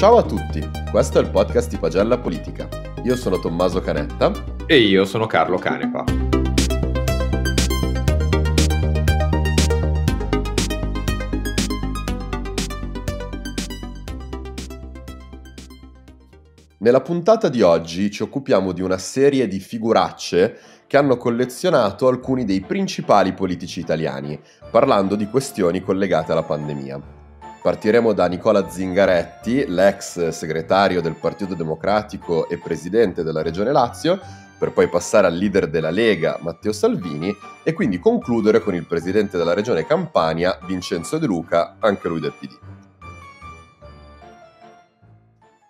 Ciao a tutti, questo è il podcast di Pagella Politica. Io sono Tommaso Canetta. E io sono Carlo Canepa. Nella puntata di oggi ci occupiamo di una serie di figuracce che hanno collezionato alcuni dei principali politici italiani, parlando di questioni collegate alla pandemia. Partiremo da Nicola Zingaretti, l'ex segretario del Partito Democratico e presidente della Regione Lazio, per poi passare al leader della Lega Matteo Salvini e quindi concludere con il presidente della Regione Campania Vincenzo De Luca, anche lui del PD.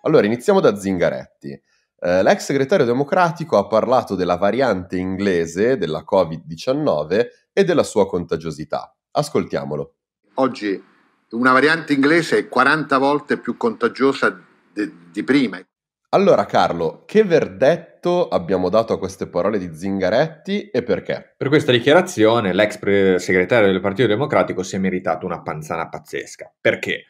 Allora, iniziamo da Zingaretti. Eh, l'ex segretario democratico ha parlato della variante inglese della Covid-19 e della sua contagiosità. Ascoltiamolo. Oggi una variante inglese è 40 volte più contagiosa de- di prima. Allora Carlo, che verdetto abbiamo dato a queste parole di Zingaretti e perché? Per questa dichiarazione l'ex segretario del Partito Democratico si è meritato una panzana pazzesca. Perché?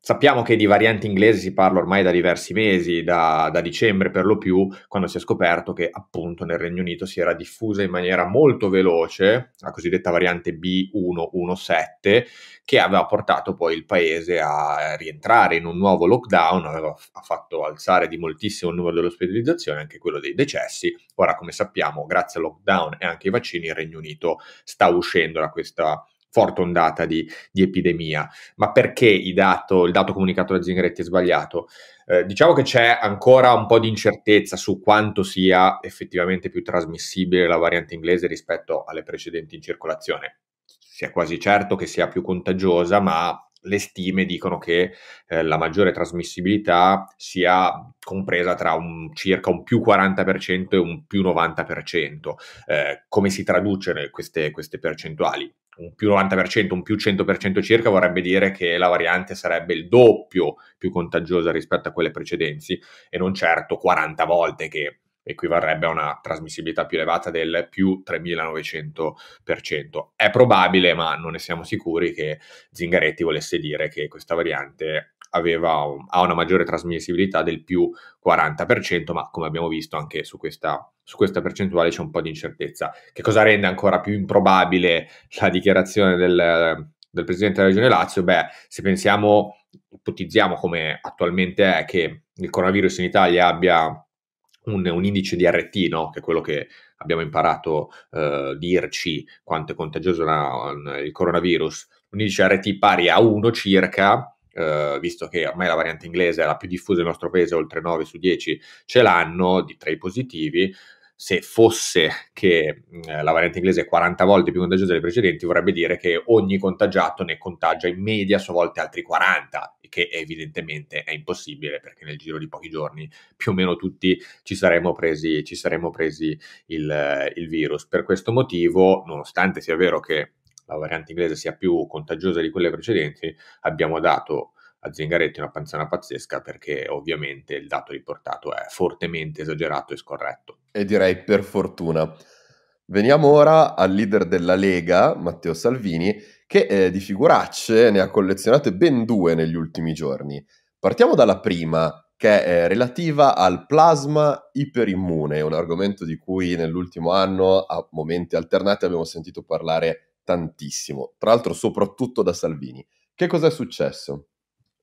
Sappiamo che di varianti inglesi si parla ormai da diversi mesi, da, da, dicembre per lo più, quando si è scoperto che appunto nel Regno Unito si era diffusa in maniera molto veloce la cosiddetta variante B117, che aveva portato poi il paese a rientrare in un nuovo lockdown, aveva ha fatto alzare di moltissimo il numero delle ospedalizzazioni, anche quello dei decessi. Ora, come sappiamo, grazie al lockdown e anche ai vaccini, il Regno Unito sta uscendo da questa forte ondata di, di epidemia. Ma perché dato, il dato comunicato da Zingaretti è sbagliato? Eh, diciamo che c'è ancora un po' di incertezza su quanto sia effettivamente più trasmissibile la variante inglese rispetto alle precedenti in circolazione. Si è quasi certo che sia più contagiosa, ma le stime dicono che eh, la maggiore trasmissibilità sia compresa tra un, circa un più 40% e un più 90%. Eh, come si traducono queste, queste percentuali? un più 90%, un più 100% circa vorrebbe dire che la variante sarebbe il doppio più contagiosa rispetto a quelle precedenti e non certo 40 volte che equivarrebbe a una trasmissibilità più elevata del più 3900%. È probabile, ma non ne siamo sicuri, che Zingaretti volesse dire che questa variante aveva, ha una maggiore trasmissibilità del più 40%, ma come abbiamo visto anche su questa, su questa percentuale c'è un po' di incertezza, che cosa rende ancora più improbabile la dichiarazione del, del Presidente della Regione Lazio? Beh, se pensiamo, ipotizziamo come attualmente è che il coronavirus in Italia abbia un, un, indice di RT, no? che è quello che abbiamo imparato a eh, dirci quanto è contagioso la, il coronavirus, un indice RT pari a 1 circa, eh, visto che ormai la variante inglese è la più diffusa nel nostro paese, oltre 9 su 10 ce l'hanno di, tra i positivi, se fosse che eh, la variante inglese è 40 volte più contagiosa delle precedenti, vorrebbe dire che ogni contagiato ne contagia in media a sua volta altri 40, che evidentemente è impossibile perché nel giro di pochi giorni più o meno tutti ci saremmo presi, ci saremmo presi il, il virus. Per questo motivo, nonostante sia vero che la variante inglese sia più contagiosa di quelle precedenti, abbiamo dato a Zingaretti una panzana pazzesca perché ovviamente il dato riportato è fortemente esagerato e scorretto. E direi per fortuna. Veniamo ora al leader della Lega, Matteo Salvini, che eh, di figuracce ne ha collezionate ben due negli ultimi giorni. Partiamo dalla prima, che è eh, relativa al plasma iperimmune, un argomento di cui nell'ultimo anno a momenti alternati abbiamo sentito parlare tantissimo, tra l'altro soprattutto da Salvini. Che cosa è successo?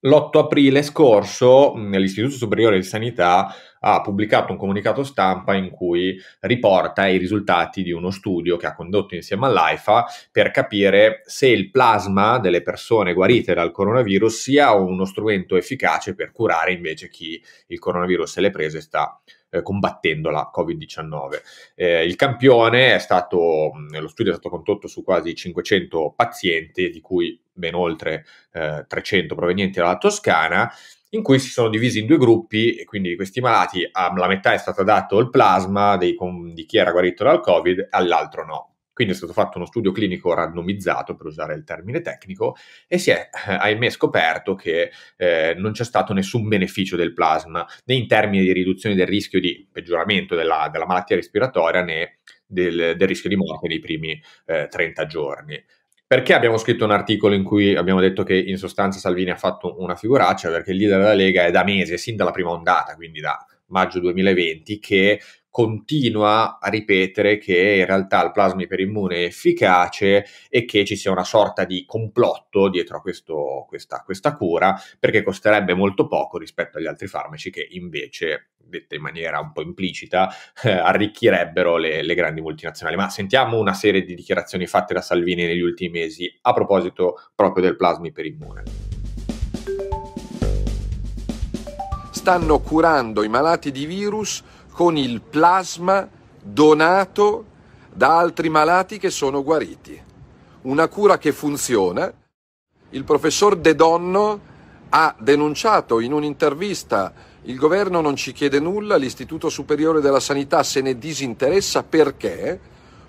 L'8 aprile scorso mm, l'Istituto Superiore di Sanità ha pubblicato un comunicato stampa in cui riporta i risultati di uno studio che ha condotto insieme all'AIFA per capire se il plasma delle persone guarite dal coronavirus sia uno strumento efficace per curare invece chi il coronavirus se l'è preso e sta eh, combattendo la Covid-19. Eh, il campione è stato, lo studio è stato condotto su quasi 500 pazienti, di cui ben oltre eh, 300 provenienti dalla Toscana, in cui si sono divisi in due gruppi e quindi questi malati, la metà è stato dato il plasma dei, di chi era guarito dal Covid, all'altro no. Quindi è stato fatto uno studio clinico randomizzato, per usare il termine tecnico, e si è, eh, ahimè, scoperto che eh, non c'è stato nessun beneficio del plasma, né in termini di riduzione del rischio di peggioramento della, della malattia respiratoria, né del, del, rischio di morte nei primi eh, 30 giorni. Perché abbiamo scritto un articolo in cui abbiamo detto che in sostanza Salvini ha fatto una figuraccia? Perché il leader della Lega è da mese, sin dalla prima ondata, quindi da maggio 2020, che continua a ripetere che in realtà il plasma iperimmune è efficace e che ci sia una sorta di complotto dietro a questo, questa, questa, cura, perché costerebbe molto poco rispetto agli altri farmaci che invece, detta in maniera un po' implicita, eh, arricchirebbero le, le grandi multinazionali. Ma sentiamo una serie di dichiarazioni fatte da Salvini negli ultimi mesi a proposito proprio del plasma iperimmune. stanno curando i malati di virus con il plasma donato da altri malati che sono guariti. Una cura che funziona. Il professor De Donno ha denunciato in un'intervista il governo non ci chiede nulla, l'Istituto Superiore della Sanità se ne disinteressa perché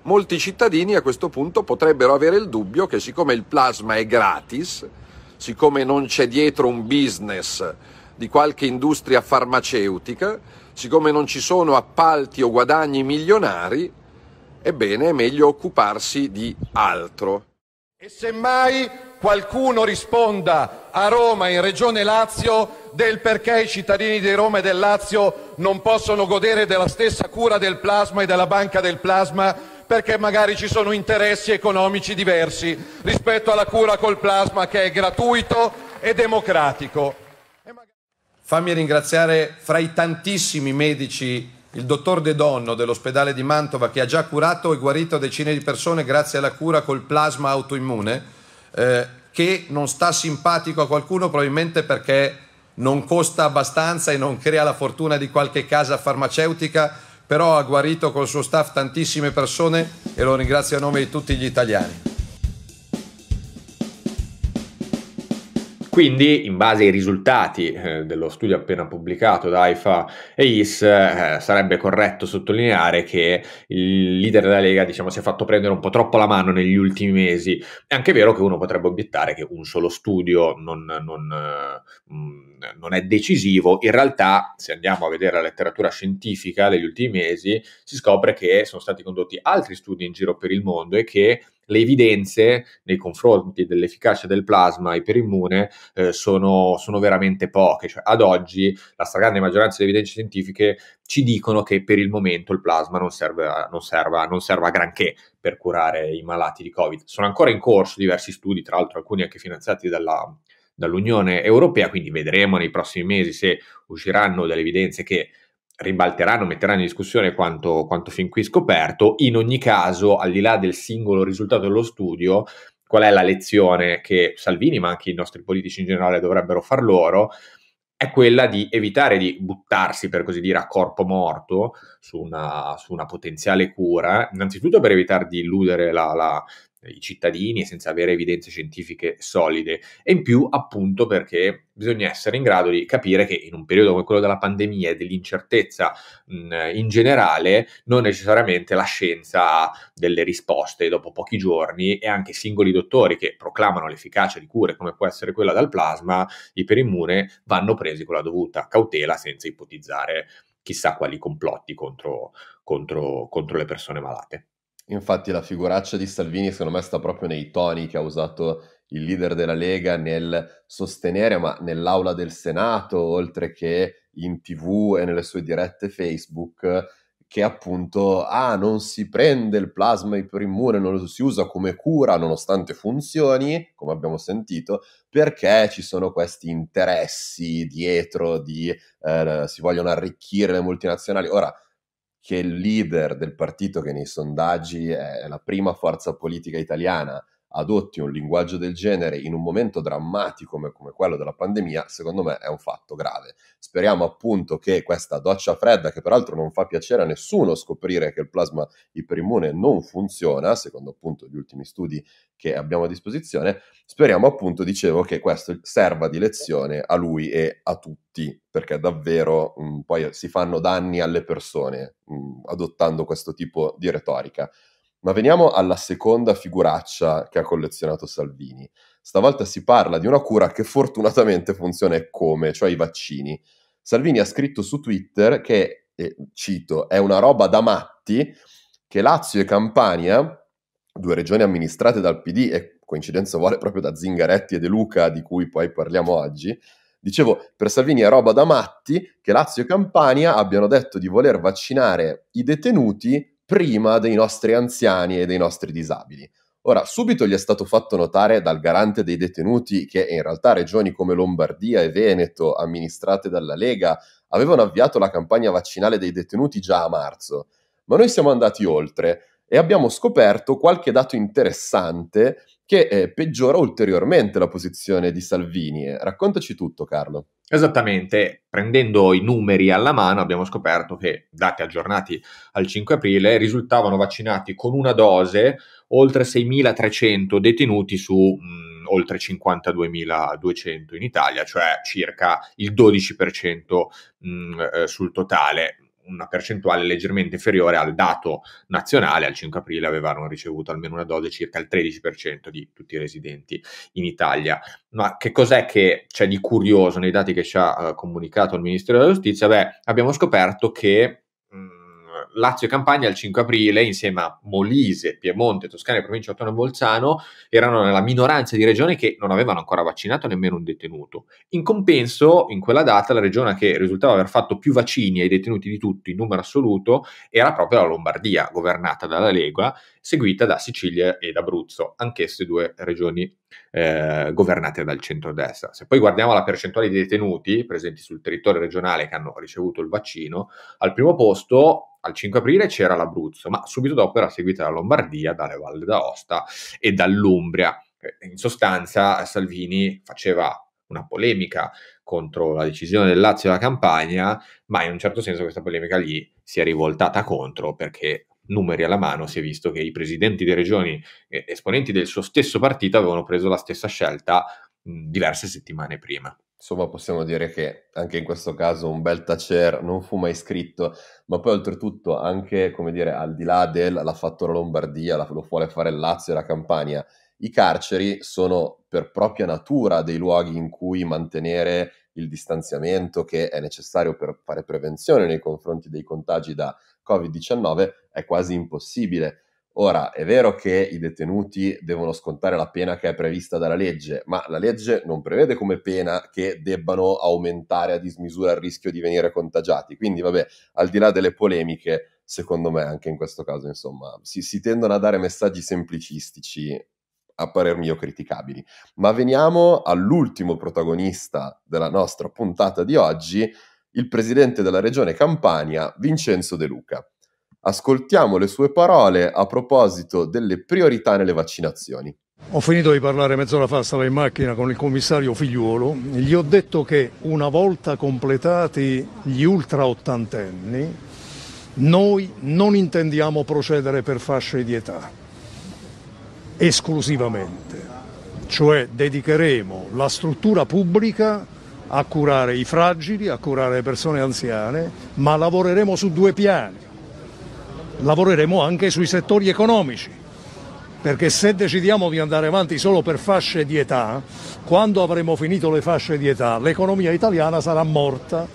molti cittadini a questo punto potrebbero avere il dubbio che siccome il plasma è gratis, siccome non c'è dietro un business di qualche industria farmaceutica, siccome non ci sono appalti o guadagni milionari, ebbene è meglio occuparsi di altro. E semmai qualcuno risponda a Roma, in Regione Lazio, del perché i cittadini di Roma e del Lazio non possono godere della stessa cura del plasma e della banca del plasma perché magari ci sono interessi economici diversi rispetto alla cura col plasma che è gratuito e democratico. Fammi ringraziare fra i tantissimi medici il dottor De Donno dell'ospedale di Mantova che ha già curato e guarito decine di persone grazie alla cura col plasma autoimmune, eh, che non sta simpatico a qualcuno probabilmente perché non costa abbastanza e non crea la fortuna di qualche casa farmaceutica, però ha guarito col suo staff tantissime persone e lo ringrazio a nome di tutti gli italiani. Quindi, in base ai risultati eh, dello studio appena pubblicato da AIFA e IS, eh, sarebbe corretto sottolineare che il leader della Lega diciamo, si è fatto prendere un po' troppo la mano negli ultimi mesi. È anche vero che uno potrebbe obiettare che un solo studio non, non, eh, non è decisivo. In realtà, se andiamo a vedere la letteratura scientifica degli ultimi mesi, si scopre che sono stati condotti altri studi in giro per il mondo e che le evidenze nei confronti dell'efficacia del plasma iperimmune eh, sono, sono, veramente poche. Cioè, ad oggi la stragrande maggioranza delle evidenze scientifiche ci dicono che per il momento il plasma non serve, non serve, non serve a granché per curare i malati di Covid. Sono ancora in corso diversi studi, tra l'altro alcuni anche finanziati dalla, dall'Unione Europea, quindi vedremo nei prossimi mesi se usciranno delle evidenze che ribalteranno, metteranno in discussione quanto, quanto fin qui scoperto. In ogni caso, al di là del singolo risultato dello studio, qual è la lezione che Salvini, ma anche i nostri politici in generale dovrebbero far loro, è quella di evitare di buttarsi, per così dire, a corpo morto su una, su una potenziale cura, innanzitutto per evitare di illudere la, la, i cittadini senza avere evidenze scientifiche solide e in più appunto perché bisogna essere in grado di capire che in un periodo come quello della pandemia e dell'incertezza mh, in generale non necessariamente la scienza ha delle risposte dopo pochi giorni e anche singoli dottori che proclamano l'efficacia di cure come può essere quella dal plasma iperimmune vanno presi con la dovuta cautela senza ipotizzare chissà quali complotti contro, contro, contro le persone malate. Infatti la figuraccia di Salvini secondo me sta proprio nei toni che ha usato il leader della Lega nel sostenere, ma nell'aula del Senato, oltre che in tv e nelle sue dirette Facebook, che appunto ah, non si prende il plasma iperimmune, non lo si usa come cura nonostante funzioni, come abbiamo sentito, perché ci sono questi interessi dietro di eh, si vogliono arricchire le multinazionali. Ora, che il leader del partito che nei sondaggi è la prima forza politica italiana adotti un linguaggio del genere in un momento drammatico come, come, quello della pandemia, secondo me è un fatto grave. Speriamo appunto che questa doccia fredda, che peraltro non fa piacere a nessuno scoprire che il plasma iperimmune non funziona, secondo appunto gli ultimi studi che abbiamo a disposizione, speriamo appunto, dicevo, che questo serva di lezione a lui e a tutti, perché davvero mh, mm, poi si fanno danni alle persone mh, mm, adottando questo tipo di retorica. Ma veniamo alla seconda figuraccia che ha collezionato Salvini. Stavolta si parla di una cura che fortunatamente funziona come, cioè i vaccini. Salvini ha scritto su Twitter che, eh, cito, è una roba da matti che Lazio e Campania, due regioni amministrate dal PD e coincidenza vuole proprio da Zingaretti e De Luca, di cui poi parliamo oggi, Dicevo, per Salvini è roba da matti che Lazio e Campania abbiano detto di voler vaccinare i detenuti prima dei nostri anziani e dei nostri disabili. Ora, subito gli è stato fatto notare dal garante dei detenuti che in realtà regioni come Lombardia e Veneto, amministrate dalla Lega, avevano avviato la campagna vaccinale dei detenuti già a marzo. Ma noi siamo andati oltre e abbiamo scoperto qualche dato interessante che eh, peggiora ulteriormente la posizione di Salvini. Eh, raccontaci tutto, Carlo. Esattamente, prendendo i numeri alla mano abbiamo scoperto che, dati aggiornati al 5 aprile, risultavano vaccinati con una dose oltre 6.300 detenuti su mh, mm, oltre 52.200 in Italia, cioè circa il 12% mh, mm, eh, sul totale una percentuale leggermente inferiore al dato nazionale, al 5 aprile avevano ricevuto almeno una dose circa il 13% di tutti i residenti in Italia. Ma che cos'è che c'è di curioso nei dati che ci ha uh, comunicato il Ministero della Giustizia? Beh, abbiamo scoperto che Lazio e Campania il 5 aprile, insieme a Molise, Piemonte, Toscana e Provincia Autonoma Bolzano, erano nella minoranza di regioni che non avevano ancora vaccinato nemmeno un detenuto. In compenso, in quella data, la regione che risultava aver fatto più vaccini ai detenuti di tutti in numero assoluto era proprio la Lombardia, governata dalla Lega, seguita da Sicilia ed Abruzzo, anch'esse due regioni eh, governate dal centrodestra. Se poi guardiamo la percentuale di detenuti presenti sul territorio regionale che hanno ricevuto il vaccino, al primo posto al 5 aprile c'era l'Abruzzo, ma subito dopo era seguita la Lombardia, dalle Valle d'Aosta e dall'Umbria. Eh, in sostanza Salvini faceva una polemica contro la decisione del Lazio e della Campania, ma in un certo senso questa polemica lì si è rivoltata contro perché numeri alla mano, si è visto che i presidenti delle regioni, eh, esponenti del suo stesso partito, avevano preso la stessa scelta mh, diverse settimane prima. Insomma, possiamo dire che anche in questo caso un bel tacer non fu mai scritto, ma poi oltretutto anche, come dire, al di là della fattora Lombardia, la, lo vuole fare il Lazio e la Campania, i carceri sono per propria natura dei luoghi in cui mantenere il distanziamento che è necessario per fare prevenzione nei confronti dei contagi da Covid-19 è quasi impossibile. Ora, è vero che i detenuti devono scontare la pena che è prevista dalla legge, ma la legge non prevede come pena che debbano aumentare a dismisura il rischio di venire contagiati. Quindi, vabbè, al di là delle polemiche, secondo me anche in questo caso, insomma, si, si tendono a dare messaggi semplicistici, a parer mio criticabili. Ma veniamo all'ultimo protagonista della nostra puntata di oggi, il presidente della regione Campania, Vincenzo De Luca. Ascoltiamo le sue parole a proposito delle priorità nelle vaccinazioni. Ho finito di parlare mezz'ora fa, stavo in macchina con il commissario Figliuolo, gli ho detto che una volta completati gli ultra ottantenni, noi non intendiamo procedere per fasce di età, esclusivamente, cioè dedicheremo la struttura pubblica a curare i fragili, a curare le persone anziane, ma lavoreremo su due piani. Lavoreremo anche sui settori economici, perché se decidiamo di andare avanti solo per fasce di età, quando avremo finito le fasce di età, l'economia italiana sarà morta.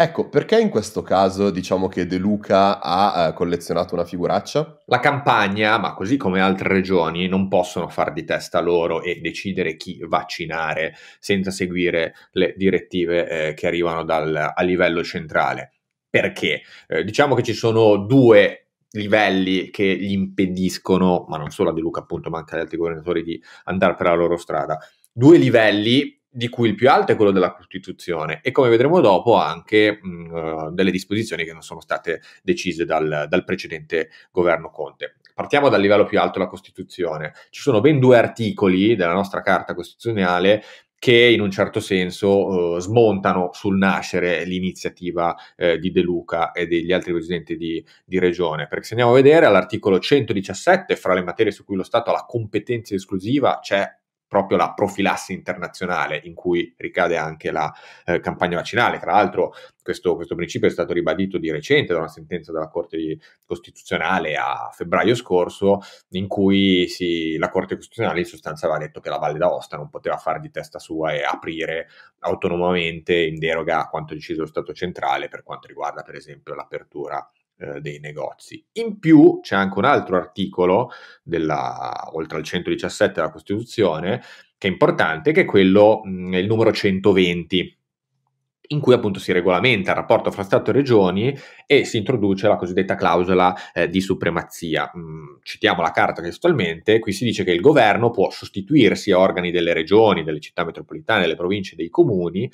Ecco, perché in questo caso diciamo che De Luca ha eh, collezionato una figuraccia? La campagna, ma così come altre regioni, non possono far di testa loro e decidere chi vaccinare senza seguire le direttive eh, che arrivano dal, a livello centrale. Perché? Eh, diciamo che ci sono due livelli che gli impediscono, ma non solo a De Luca appunto, ma anche agli altri governatori di andare per la loro strada. Due livelli di cui il più alto è quello della Costituzione e come vedremo dopo anche mh, mm, eh, delle disposizioni che non sono state decise dal, dal precedente governo Conte. Partiamo dal livello più alto, la Costituzione. Ci sono ben due articoli della nostra Carta Costituzionale che in un certo senso eh, smontano sul nascere l'iniziativa eh, di De Luca e degli altri presidenti di, di, regione. Perché se andiamo a vedere all'articolo 117, fra le materie su cui lo Stato ha la competenza esclusiva, c'è proprio la profilassi internazionale in cui ricade anche la eh, campagna vaccinale. Tra l'altro questo, questo, principio è stato ribadito di recente da una sentenza della Corte Costituzionale a febbraio scorso in cui si, la Corte Costituzionale in sostanza aveva detto che la Valle d'Aosta non poteva fare di testa sua e aprire autonomamente in deroga a quanto deciso lo Stato centrale per quanto riguarda per esempio l'apertura eh, dei negozi. In più c'è anche un altro articolo, della, oltre al 117 della Costituzione, che è importante, che è quello, mh, mm, il numero 120 in cui appunto si regolamenta il rapporto fra Stato e Regioni e si introduce la cosiddetta clausola eh, di supremazia. Mm, citiamo la carta testualmente, qui si dice che il governo può sostituirsi a organi delle regioni, delle città metropolitane, delle province, dei comuni,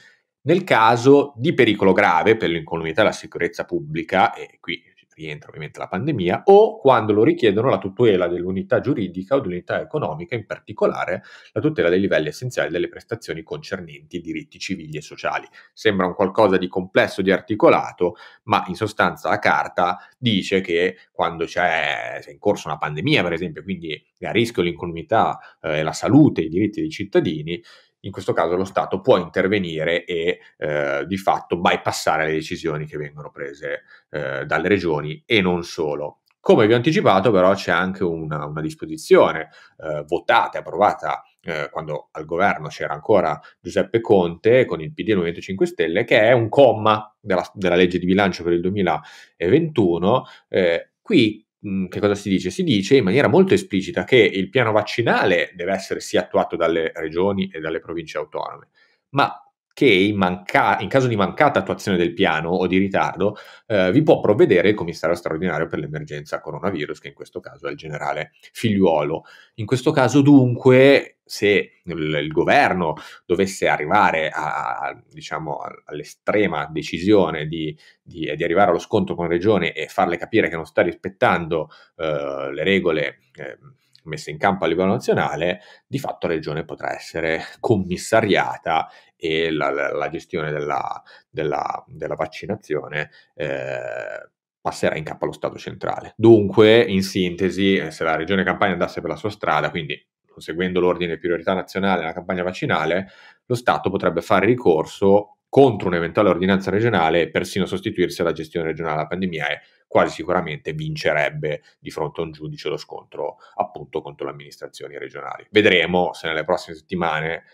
nel caso di pericolo grave per l'incolumità e la sicurezza pubblica, e qui rientra ovviamente la pandemia, o quando lo richiedono la tutela dell'unità giuridica o dell'unità economica, in particolare la tutela dei livelli essenziali delle prestazioni concernenti i diritti civili e sociali. Sembra un qualcosa di complesso, di articolato, ma in sostanza la carta dice che quando c'è, se è in corso una pandemia, per esempio, quindi è a rischio l'incolumità eh, la salute, i diritti dei cittadini, in questo caso lo Stato può intervenire e eh, di fatto bypassare le decisioni che vengono prese eh, dalle regioni e non solo. Come vi ho anticipato, però, c'è anche una, una disposizione eh, votata e approvata eh, quando al governo c'era ancora Giuseppe Conte con il PD e il Movimento 5 Stelle, che è un comma della, della legge di bilancio per il 2021. Eh, qui Mm, che cosa si dice? Si dice in maniera molto esplicita che il piano vaccinale deve essere sì attuato dalle regioni e dalle province autonome, ma che in, manca- in, caso di mancata attuazione del piano o di ritardo eh, vi può provvedere il commissario straordinario per l'emergenza coronavirus, che in questo caso è il generale Figliuolo. In questo caso dunque, se il, il governo dovesse arrivare a, a, diciamo, all'estrema decisione di, di, di, arrivare allo scontro con la Regione e farle capire che non sta rispettando eh, le regole eh, messa in campo a livello nazionale, di fatto la regione potrà essere commissariata e la, la, la gestione della, della, della vaccinazione eh, passerà in capo allo Stato centrale. Dunque, in sintesi, eh, se la regione Campania andasse per la sua strada, quindi seguendo l'ordine di priorità nazionale nella campagna vaccinale, lo Stato potrebbe fare ricorso contro un'eventuale ordinanza regionale e persino sostituirsi alla gestione regionale della pandemia e quasi sicuramente vincerebbe di fronte a un giudice lo scontro appunto contro le amministrazioni regionali. Vedremo se nelle prossime settimane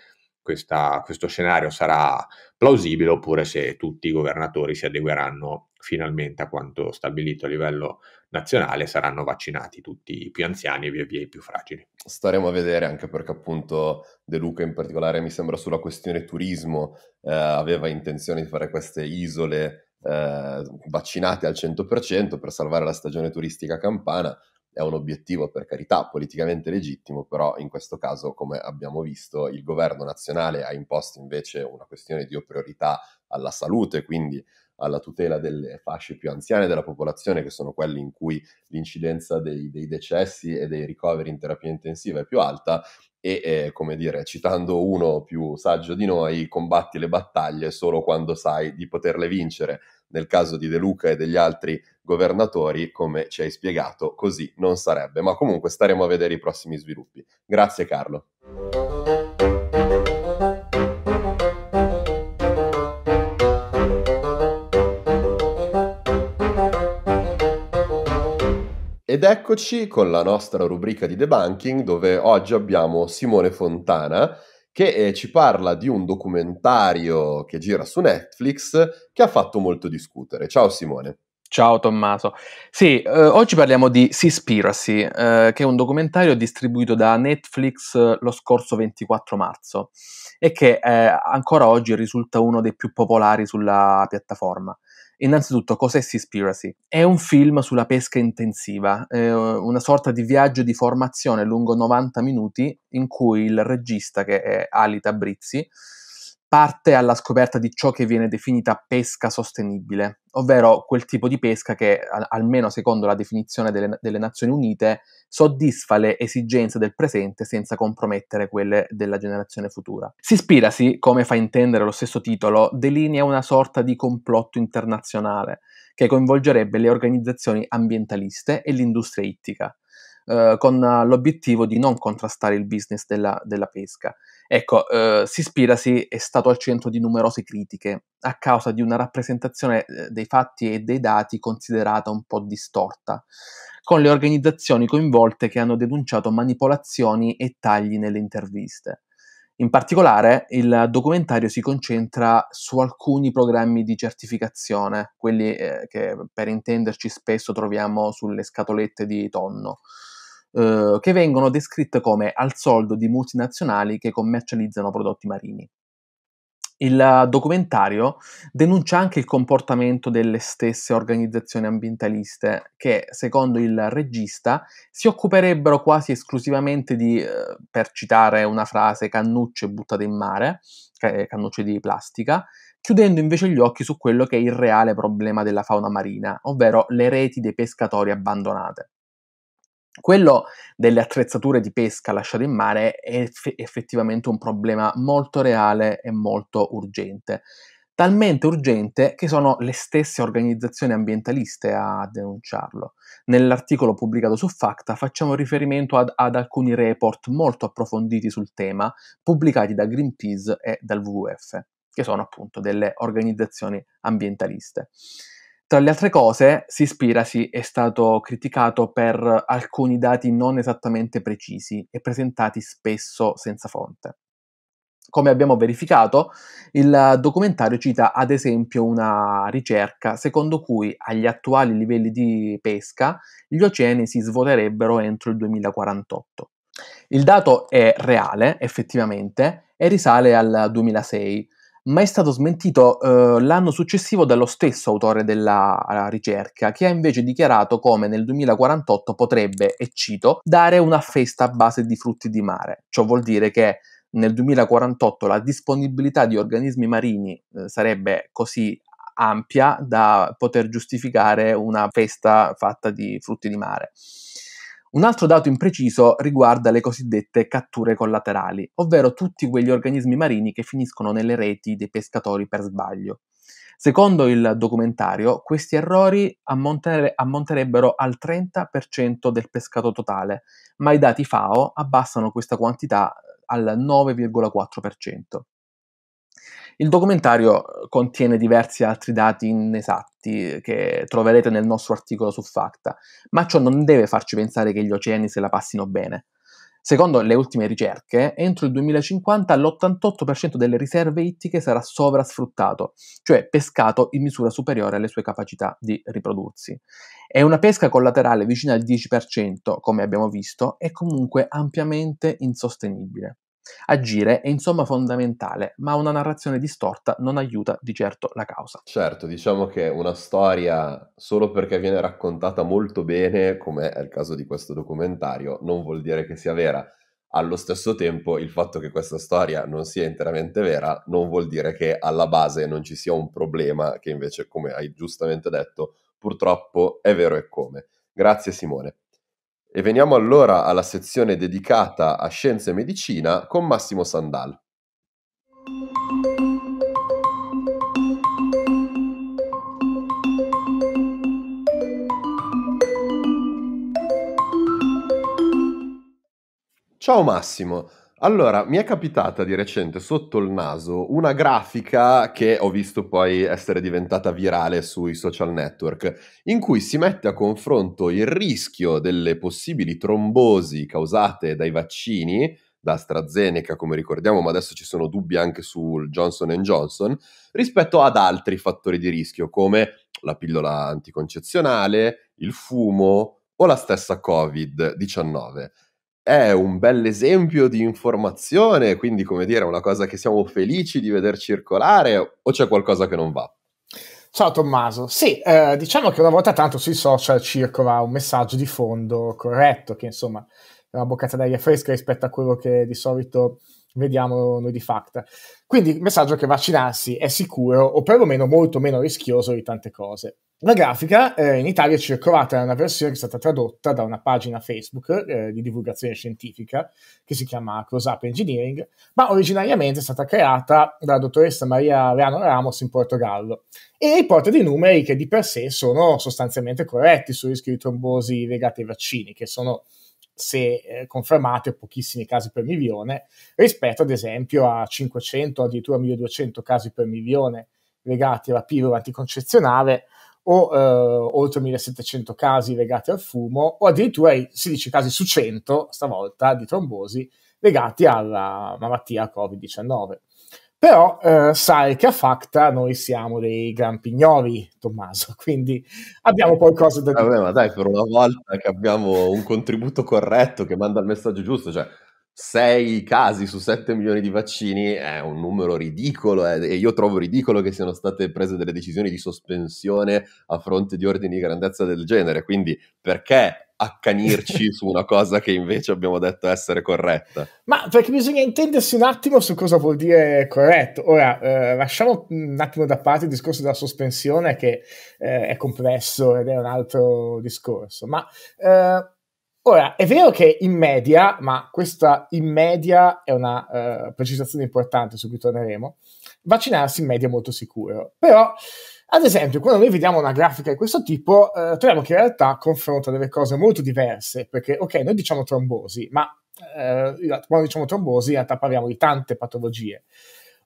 questa, questo scenario sarà plausibile oppure se tutti i governatori si adegueranno finalmente a quanto stabilito a livello nazionale saranno vaccinati tutti i più anziani e via via i più fragili. Staremo a vedere anche perché appunto De Luca in particolare mi sembra sulla questione turismo eh, aveva intenzione di fare queste isole eh, vaccinate al 100% per salvare la stagione turistica campana, è un obiettivo per carità politicamente legittimo, però in questo caso, come abbiamo visto, il governo nazionale ha imposto invece una questione di priorità alla salute, quindi alla tutela delle fasce più anziane della popolazione, che sono quelle in cui l'incidenza dei, dei decessi e dei ricoveri in terapia intensiva è più alta, e eh, come dire, citando uno più saggio di noi, combatti le battaglie solo quando sai di poterle vincere. Nel caso di De Luca e degli altri governatori, come ci hai spiegato, così non sarebbe. Ma comunque staremo a vedere i prossimi sviluppi. Grazie Carlo. Ed eccoci con la nostra rubrica di debunking dove oggi abbiamo Simone Fontana che eh, ci parla di un documentario che gira su Netflix che ha fatto molto discutere. Ciao Simone. Ciao Tommaso. Sì, eh, oggi parliamo di Seaspiracy, eh, che è un documentario distribuito da Netflix eh, lo scorso 24 marzo e che eh, ancora oggi risulta uno dei più popolari sulla piattaforma. Innanzitutto, cos'è Seaspiracy? È un film sulla pesca intensiva, eh, una sorta di viaggio di formazione lungo 90 minuti in cui il regista, che è Ali Brizzi, parte alla scoperta di ciò che viene definita pesca sostenibile, ovvero quel tipo di pesca che, almeno secondo la definizione delle, delle Nazioni Unite, soddisfa le esigenze del presente senza compromettere quelle della generazione futura. Si Sispirasi, come fa intendere lo stesso titolo, delinea una sorta di complotto internazionale che coinvolgerebbe le organizzazioni ambientaliste e l'industria ittica, eh, con eh, l'obiettivo di non contrastare il business della, della pesca. Ecco, eh, Sispirasi è stato al centro di numerose critiche a causa di una rappresentazione eh, dei fatti e dei dati considerata un po' distorta, con le organizzazioni coinvolte che hanno denunciato manipolazioni e tagli nelle interviste. In particolare, il documentario si concentra su alcuni programmi di certificazione, quelli eh, che per intenderci spesso troviamo sulle scatolette di tonno. Eh, che vengono descritte come al soldo di multinazionali che commercializzano prodotti marini. Il documentario denuncia anche il comportamento delle stesse organizzazioni ambientaliste che, secondo il regista, si occuperebbero quasi esclusivamente di, eh, per citare una frase, cannucce buttate in mare, cannucce di plastica, chiudendo invece gli occhi su quello che è il reale problema della fauna marina, ovvero le reti dei pescatori abbandonate. Quello delle attrezzature di pesca lasciate in mare è eff- effettivamente un problema molto reale e molto urgente talmente urgente che sono le stesse organizzazioni ambientaliste a denunciarlo. Nell'articolo pubblicato su Facta facciamo riferimento ad, ad, alcuni report molto approfonditi sul tema pubblicati da Greenpeace e dal WWF, che sono appunto delle organizzazioni ambientaliste. Tra le altre cose, Sispirasi è stato criticato per alcuni dati non esattamente precisi e presentati spesso senza fonte. Come abbiamo verificato, il documentario cita ad esempio una ricerca secondo cui agli attuali livelli di pesca gli oceani si svuoterebbero entro il 2048. Il dato è reale, effettivamente, e risale al 2006, ma è stato smentito eh, l'anno successivo dallo stesso autore della eh, ricerca, che ha invece dichiarato come nel 2048 potrebbe, e cito, dare una festa a base di frutti di mare. Ciò vuol dire che nel 2048 la disponibilità di organismi marini eh, sarebbe così ampia da poter giustificare una festa fatta di frutti di mare. Un altro dato impreciso riguarda le cosiddette catture collaterali, ovvero tutti quegli organismi marini che finiscono nelle reti dei pescatori per sbaglio. Secondo il documentario, questi errori ammontere- ammonterebbero al 30% del pescato totale, ma i dati FAO abbassano questa quantità eh, al 9,4%. Il documentario contiene diversi altri dati inesatti che troverete nel nostro articolo su Facta, ma ciò non deve farci pensare che gli oceani se la passino bene. Secondo le ultime ricerche, entro il 2050 l'88% delle riserve ittiche sarà sovrasfruttato, cioè pescato in misura superiore alle sue capacità di riprodursi. E una pesca collaterale vicina al 10%, come abbiamo visto, è comunque ampiamente insostenibile. Agire è insomma fondamentale, ma una narrazione distorta non aiuta di certo la causa. Certo, diciamo che una storia solo perché viene raccontata molto bene, come è il caso di questo documentario, non vuol dire che sia vera. Allo stesso tempo, il fatto che questa storia non sia interamente vera non vuol dire che alla base non ci sia un problema che invece, come hai giustamente detto, purtroppo è vero e come. Grazie Simone. E veniamo allora alla sezione dedicata a scienze e medicina con Massimo Sandal. Ciao Massimo, allora, mi è capitata di recente sotto il naso una grafica che ho visto poi essere diventata virale sui social network, in cui si mette a confronto il rischio delle possibili trombosi causate dai vaccini, da AstraZeneca come ricordiamo, ma adesso ci sono dubbi anche sul Johnson Johnson, rispetto ad altri fattori di rischio come la pillola anticoncezionale, il fumo o la stessa Covid-19 è un bel esempio di informazione, quindi come dire, è una cosa che siamo felici di veder circolare o c'è qualcosa che non va? Ciao Tommaso, sì, eh, diciamo che una volta tanto sui social circola un messaggio di fondo corretto, che insomma è una boccata d'aria fresca rispetto a quello che di solito vediamo noi di fact. Quindi il messaggio è che vaccinarsi è sicuro o perlomeno molto meno rischioso di tante cose. La grafica eh, in Italia è circolata da una versione che è stata tradotta da una pagina Facebook eh, di divulgazione scientifica che si chiama Close Up Engineering, ma originariamente è stata creata dalla dottoressa Maria Leano Ramos in Portogallo e riporta dei numeri che di per sé sono sostanzialmente corretti sul rischio di trombosi legati ai vaccini, che sono se eh, confermate, pochissimi casi per milione, rispetto ad esempio a 500 addirittura 1200 casi per milione legati alla pillola anticoncezionale o eh, oltre 1700 casi legati al fumo o addirittura ai 16 casi su 100 stavolta di trombosi legati alla malattia Covid-19 però eh, sai che a Facta noi siamo dei gran pignoli, Tommaso, quindi abbiamo qualcosa da dire. Vabbè, ma dai, per una volta che abbiamo un contributo corretto che manda il messaggio giusto, cioè sei casi su 7 milioni di vaccini è un numero ridicolo eh, e io trovo ridicolo che siano state prese delle decisioni di sospensione a fronte di ordini di grandezza del genere, quindi perché accanirci su una cosa che invece abbiamo detto essere corretta. Ma perché bisogna intendersi un attimo su cosa vuol dire corretto. Ora, eh, lasciamo un attimo da parte il discorso della sospensione che eh, è complesso ed è un altro discorso, ma... Eh, Ora, è vero che in media, ma questa in media è una uh, precisazione importante su cui torneremo, vaccinarsi in media è molto sicuro, però ad esempio, quando noi vediamo una grafica di questo tipo, eh, troviamo che in realtà confronta delle cose molto diverse, perché ok, noi diciamo trombosi, ma eh, quando diciamo trombosi in realtà parliamo di tante patologie.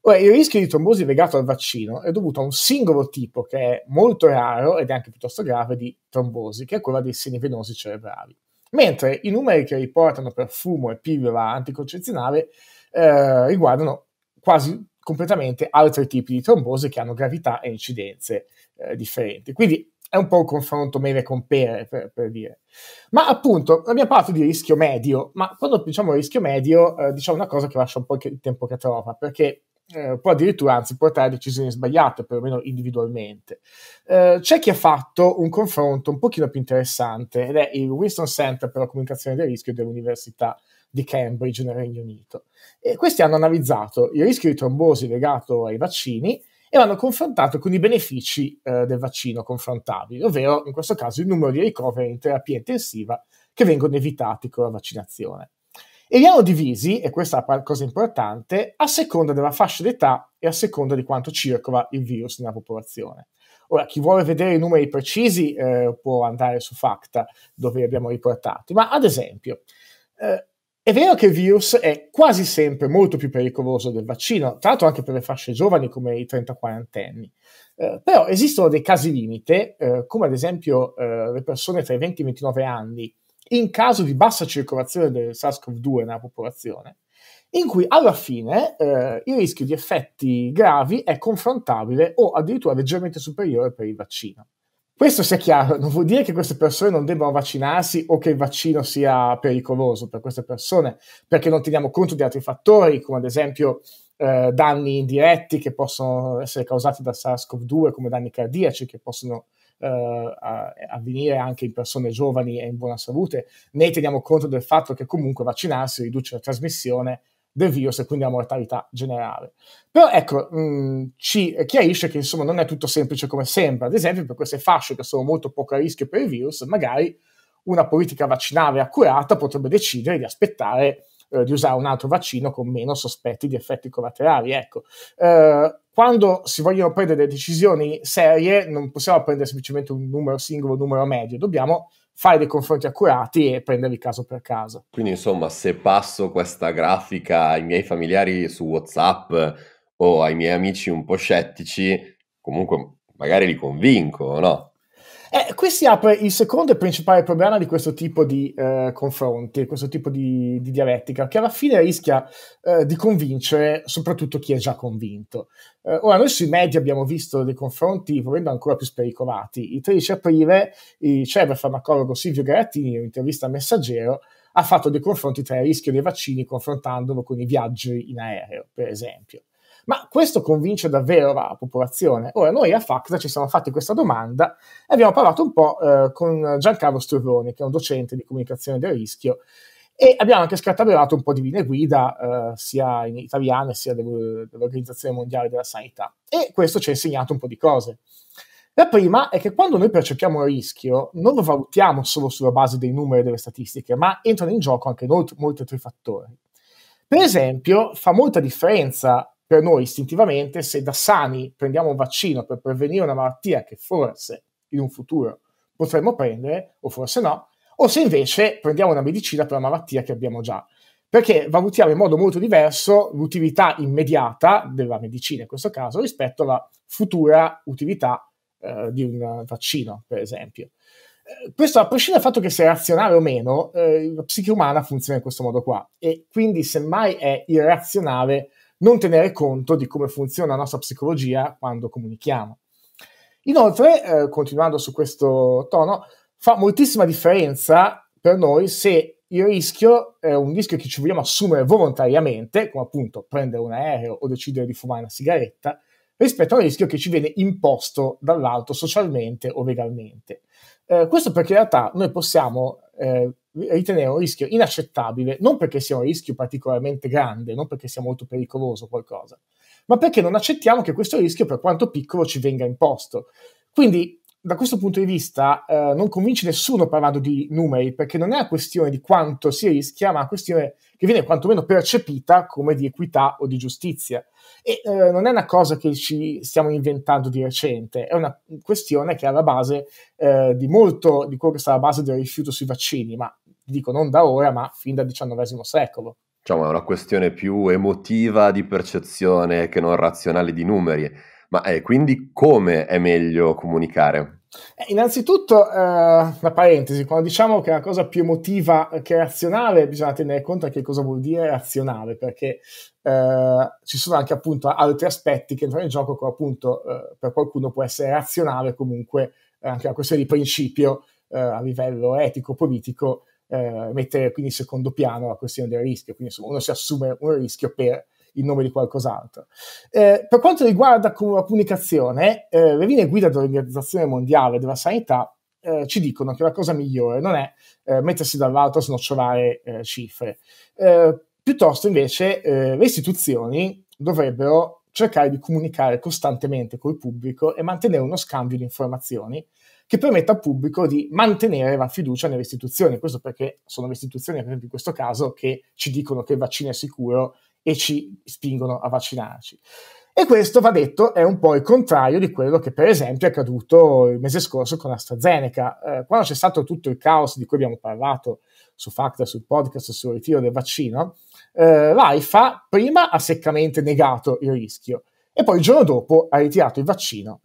Ora, il rischio di trombosi legato al vaccino è dovuto a un singolo tipo che è molto raro ed è anche piuttosto grave di trombosi, che è quella dei seni venosi cerebrali. Mentre i numeri che riportano per fumo e pillola anticoncezionale eh, riguardano quasi completamente altri tipi di trombosi che hanno gravità e incidenze eh, differenti. Quindi è un po' un confronto mele con pere, per, per, dire. Ma appunto, abbiamo parlato di rischio medio, ma quando diciamo rischio medio, eh, diciamo una cosa che lascia un po' il tempo che trova, perché eh, può addirittura anzi portare a decisioni sbagliate, perlomeno individualmente. Eh, c'è chi ha fatto un confronto un pochino più interessante ed è il Winston Center per la comunicazione del rischio dell'Università di Cambridge nel Regno Unito. E questi hanno analizzato il rischio di trombosi legato ai vaccini e l'hanno confrontato con i benefici eh, del vaccino confrontabili, ovvero in questo caso il numero di ricoveri in terapia intensiva che vengono evitati con la vaccinazione. E li hanno divisi, e questa è la cosa importante, a seconda della fascia d'età e a seconda di quanto circola il virus nella popolazione. Ora, chi vuole vedere i numeri precisi eh, può andare su Facta, dove li abbiamo riportati, ma ad esempio, eh, è vero che il virus è quasi sempre molto più pericoloso del vaccino, tra l'altro anche per le fasce giovani come i 30-40 anni. Eh, però esistono dei casi limite, eh, come ad esempio eh, le persone tra i 20 e i 29 anni, in caso di bassa circolazione del SARS-CoV-2 nella popolazione, in cui alla fine eh, il rischio di effetti gravi è confrontabile o addirittura leggermente superiore per il vaccino. Questo sia chiaro, non vuol dire che queste persone non debbano vaccinarsi o che il vaccino sia pericoloso per queste persone, perché non teniamo conto di altri fattori, come ad esempio eh, danni indiretti che possono essere causati da SARS-CoV-2, come danni cardiaci che possono eh, avvenire anche in persone giovani e in buona salute, né teniamo conto del fatto che comunque vaccinarsi riduce la trasmissione del virus e quindi la mortalità generale. Però ecco, mh, mm, ci chiarisce che insomma non è tutto semplice come sembra, ad esempio per queste fasce che sono molto poco a rischio per il virus, magari una politica vaccinale accurata potrebbe decidere di aspettare eh, di usare un altro vaccino con meno sospetti di effetti collaterali. Ecco, eh, quando si vogliono prendere decisioni serie non possiamo prendere semplicemente un numero singolo, un numero medio, dobbiamo fare dei confronti accurati e prenderli caso per caso. Quindi insomma, se passo questa grafica ai miei familiari su WhatsApp o ai miei amici un po' scettici, comunque magari li convinco, no? Eh, qui si apre il secondo e principale problema di questo tipo di eh, confronti, questo tipo di, di, dialettica, che alla fine rischia eh, di convincere soprattutto chi è già convinto. Eh, ora, noi sui media abbiamo visto dei confronti volendo ancora più spericolati. Il 13 aprile il farmacologo Silvio Garattini, in un'intervista a Messaggero, ha fatto dei confronti tra il rischio dei vaccini confrontandolo con i viaggi in aereo, per esempio. Ma questo convince davvero la popolazione? Ora, noi a Facta ci siamo fatti questa domanda e abbiamo parlato un po' eh, con Giancarlo Sturroni, che è un docente di comunicazione del rischio, e abbiamo anche scartabelato un po' di linee guida, eh, sia in italiano sia dell'Organizzazione Mondiale della Sanità. E questo ci ha insegnato un po' di cose. La prima è che quando noi percepiamo il rischio, non lo valutiamo solo sulla base dei numeri e delle statistiche, ma entrano in gioco anche molti, molti altri fattori. Per esempio, fa molta differenza per noi istintivamente se da sani prendiamo un vaccino per prevenire una malattia che forse in un futuro potremmo prendere o forse no, o se invece prendiamo una medicina per una malattia che abbiamo già. Perché valutiamo in modo molto diverso l'utilità immediata della medicina, in questo caso, rispetto alla futura utilità eh, di un vaccino, per esempio. Eh, questo a prescindere dal fatto che sia razionale o meno, eh, la psiche umana funziona in questo modo qua e quindi semmai è irrazionale non tenere conto di come funziona la nostra psicologia quando comunichiamo. Inoltre, eh, continuando su questo tono, fa moltissima differenza per noi se il rischio è un rischio che ci vogliamo assumere volontariamente, come appunto prendere un aereo o decidere di fumare una sigaretta, rispetto al rischio che ci viene imposto dall'alto socialmente o legalmente. Eh, questo perché in realtà noi possiamo eh, ritenere un rischio inaccettabile, non perché sia un rischio particolarmente grande, non perché sia molto pericoloso qualcosa, ma perché non accettiamo che questo rischio, per quanto piccolo, ci venga imposto. Quindi, da questo punto di vista, eh, non convince nessuno parlando di numeri, perché non è una questione di quanto si rischia, ma una questione che viene quantomeno percepita come di equità o di giustizia. E eh, non è una cosa che ci stiamo inventando di recente, è una questione che è alla base eh, di molto di quello che sta alla base del rifiuto sui vaccini, ma dico non da ora, ma fin dal XIX secolo. Diciamo, è una questione più emotiva di percezione che non razionale di numeri. Ma eh, quindi come è meglio comunicare? Eh, innanzitutto, eh, una parentesi, quando diciamo che è una cosa più emotiva che razionale, bisogna tenere conto che cosa vuol dire razionale, perché eh, ci sono anche appunto altri aspetti che entrano in gioco, che appunto eh, per qualcuno può essere razionale, comunque eh, anche una questione di principio eh, a livello etico-politico, eh, mettere quindi in secondo piano la questione del rischio, quindi insomma uno si assume un rischio per il nome di qualcos'altro. Eh, per quanto riguarda la comunicazione, eh, le linee guida dell'Organizzazione Mondiale della Sanità eh, ci dicono che la cosa migliore non è eh, mettersi dall'alto a snocciolare eh, cifre, piuttosto invece le istituzioni dovrebbero cercare di comunicare costantemente col pubblico e mantenere uno scambio di informazioni che permette al pubblico di mantenere la fiducia nelle istituzioni. Questo perché sono le istituzioni, per esempio in questo caso, che ci dicono che il vaccino è sicuro e ci spingono a vaccinarci. E questo, va detto, è un po' il contrario di quello che per esempio è accaduto il mese scorso con AstraZeneca. Eh, quando c'è stato tutto il caos di cui abbiamo parlato su Facta, sul podcast, sul ritiro del vaccino, eh, l'AIFA prima ha seccamente negato il rischio e poi il giorno dopo ha ritirato il vaccino.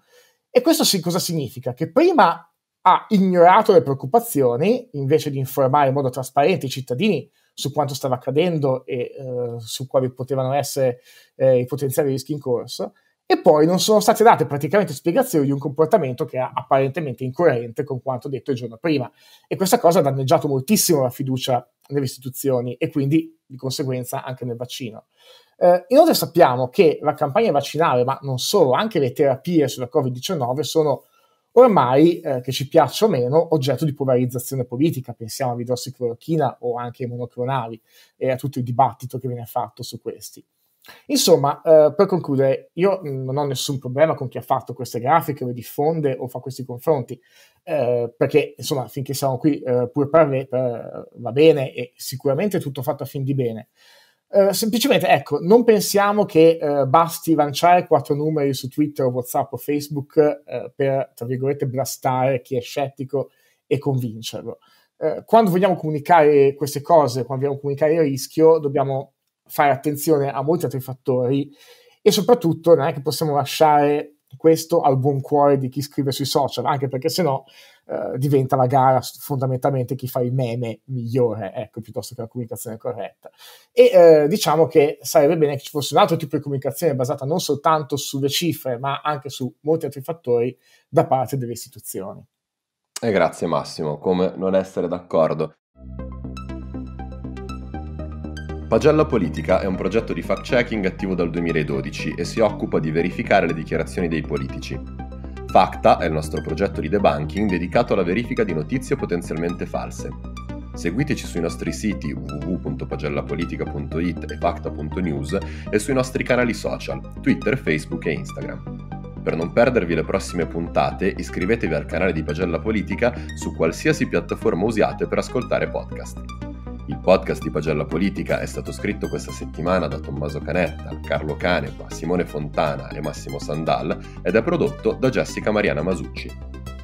E questo si, cosa significa? Che prima ha ignorato le preoccupazioni, invece di informare in modo trasparente i cittadini su quanto stava accadendo e eh, su quali potevano essere eh, i potenziali rischi in corso, e poi non sono state date praticamente spiegazioni di un comportamento che era apparentemente incoerente con quanto detto il giorno prima. E questa cosa ha danneggiato moltissimo la fiducia nelle istituzioni e quindi di conseguenza anche nel vaccino. Eh, inoltre sappiamo che la campagna vaccinale, ma non solo, anche le terapie sulla Covid-19 sono ormai, eh, che ci piaccia o meno, oggetto di polarizzazione politica. Pensiamo all'idrossiclorochina o anche ai monoclonali e a tutto il dibattito che viene fatto su questi. Insomma, eh, per concludere, io mm, non ho nessun problema con chi ha fatto queste grafiche, le diffonde o fa questi confronti, eh, perché insomma, finché siamo qui eh, pure per, per va bene e sicuramente è tutto fatto a fin di bene. Eh, semplicemente, ecco, non pensiamo che uh, basti lanciare quattro numeri su Twitter, WhatsApp o Facebook uh, per, tra virgolette, blastare chi è scettico e convincerlo. quando vogliamo comunicare queste cose, quando vogliamo comunicare il rischio, dobbiamo fare attenzione a molti altri fattori e soprattutto non è che possiamo lasciare questo al buon cuore di chi scrive sui social, anche perché se no eh, diventa la gara fondamentalmente chi fa il meme migliore, ecco, piuttosto che la comunicazione corretta. E uh, diciamo che sarebbe bene che ci fosse un altro tipo di comunicazione basata non soltanto sulle cifre, ma anche su molti altri fattori da parte delle istituzioni. E grazie Massimo, come non essere d'accordo. Pagella Politica è un progetto di fact-checking attivo dal 2012 e si occupa di verificare le dichiarazioni dei politici. Facta è il nostro progetto di debunking dedicato alla verifica di notizie potenzialmente false. Seguiteci sui nostri siti www.pagellapolitica.it e facta.news e sui nostri canali social, Twitter, Facebook e Instagram. Per non perdervi le prossime puntate, iscrivetevi al canale di Pagella Politica su qualsiasi piattaforma usiate per ascoltare podcast. Il podcast di Pagella Politica è stato scritto questa settimana da Tommaso Canetta, Carlo Canepa, Simone Fontana e Massimo Sandal ed è prodotto da Jessica Mariana Masucci.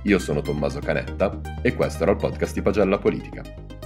Io sono Tommaso Canetta e questo era il podcast di Pagella Politica.